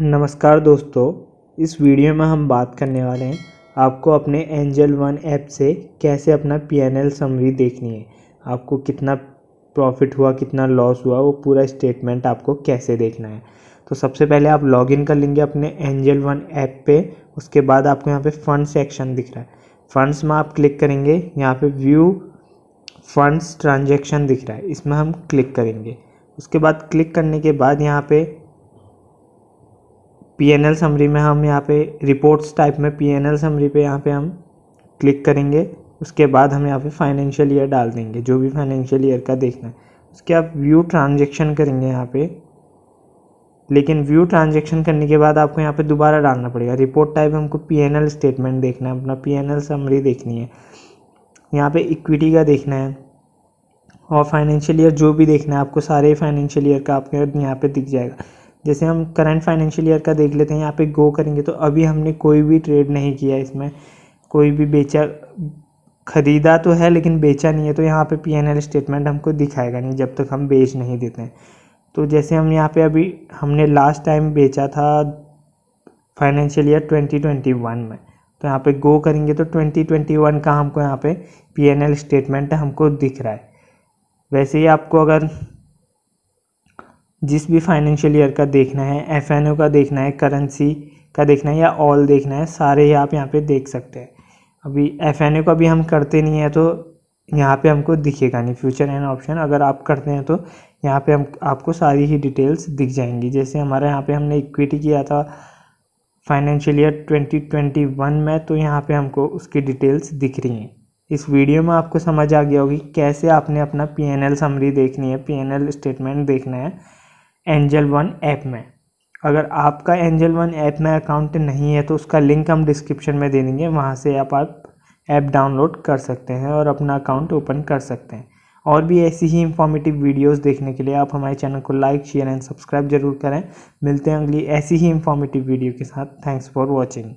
नमस्कार दोस्तों इस वीडियो में हम बात करने वाले हैं आपको अपने एंजल वन ऐप से कैसे अपना पी एन एल समरी देखनी है आपको कितना प्रॉफिट हुआ कितना लॉस हुआ वो पूरा स्टेटमेंट आपको कैसे देखना है तो सबसे पहले आप लॉगिन कर लेंगे अपने एंजल वन ऐप पे उसके बाद आपको यहाँ पे फंड सेक्शन दिख रहा है फंड्स में आप क्लिक करेंगे यहाँ पे व्यू फंड्स ट्रांजेक्शन दिख रहा है इसमें हम क्लिक करेंगे उसके बाद क्लिक करने के बाद यहाँ पे पीएनएल समरी में हम यहाँ पे रिपोर्ट्स टाइप में पीएनएल समरी पे यहाँ पे हम क्लिक करेंगे उसके बाद हम यहाँ पे फाइनेंशियल ईयर डाल देंगे जो भी फाइनेंशियल ईयर का देखना है उसके आप व्यू ट्रांजेक्शन करेंगे यहाँ पे लेकिन व्यू ट्रांजेक्शन करने के बाद आपको यहाँ पे दोबारा डालना पड़ेगा रिपोर्ट टाइप हमको एल स्टेटमेंट देखना है अपना एल समरी देखनी है यहाँ पे इक्विटी का देखना है और फाइनेंशियल ईयर जो भी देखना है आपको सारे फाइनेंशियल ईयर का आपके यहाँ पे दिख जाएगा जैसे हम करंट फाइनेंशियल ईयर का देख लेते हैं यहाँ पे गो करेंगे तो अभी हमने कोई भी ट्रेड नहीं किया इसमें कोई भी बेचा ख़रीदा तो है लेकिन बेचा नहीं है तो यहाँ पे पीएनएल स्टेटमेंट हमको दिखाएगा नहीं जब तक हम बेच नहीं देते हैं तो जैसे हम यहाँ पे अभी हमने लास्ट टाइम बेचा था फाइनेंशियल ईयर वन में तो यहाँ पे गो करेंगे तो वन का हमको यहाँ पे पीएनएल स्टेटमेंट हमको दिख रहा है वैसे ही आपको अगर जिस भी फाइनेंशियल ईयर का देखना है एफ का देखना है करेंसी का देखना है या ऑल देखना है सारे ही आप यहाँ पे देख सकते हैं अभी एफ एन का भी हम करते नहीं हैं तो यहाँ पे हमको दिखेगा नहीं फ्यूचर एंड ऑप्शन अगर आप करते हैं तो यहाँ पे हम आपको सारी ही डिटेल्स दिख जाएंगी जैसे हमारे यहाँ पे हमने इक्विटी किया था फाइनेंशियल ईयर 2021 में तो यहाँ पे हमको उसकी डिटेल्स दिख रही हैं इस वीडियो में आपको समझ आ गया होगी कैसे आपने अपना पी समरी देखनी है पी स्टेटमेंट देखना है एंजल वन ऐप में अगर आपका एंजल वन ऐप में अकाउंट नहीं है तो उसका लिंक हम डिस्क्रिप्शन में दे देंगे वहाँ से आप आप ऐप डाउनलोड कर सकते हैं और अपना अकाउंट ओपन कर सकते हैं और भी ऐसी ही इंफॉर्मेटिव वीडियोस देखने के लिए आप हमारे चैनल को लाइक शेयर एंड सब्सक्राइब जरूर करें मिलते हैं अगली ऐसी ही इंफॉर्मेटिव वीडियो के साथ थैंक्स फॉर वॉचिंग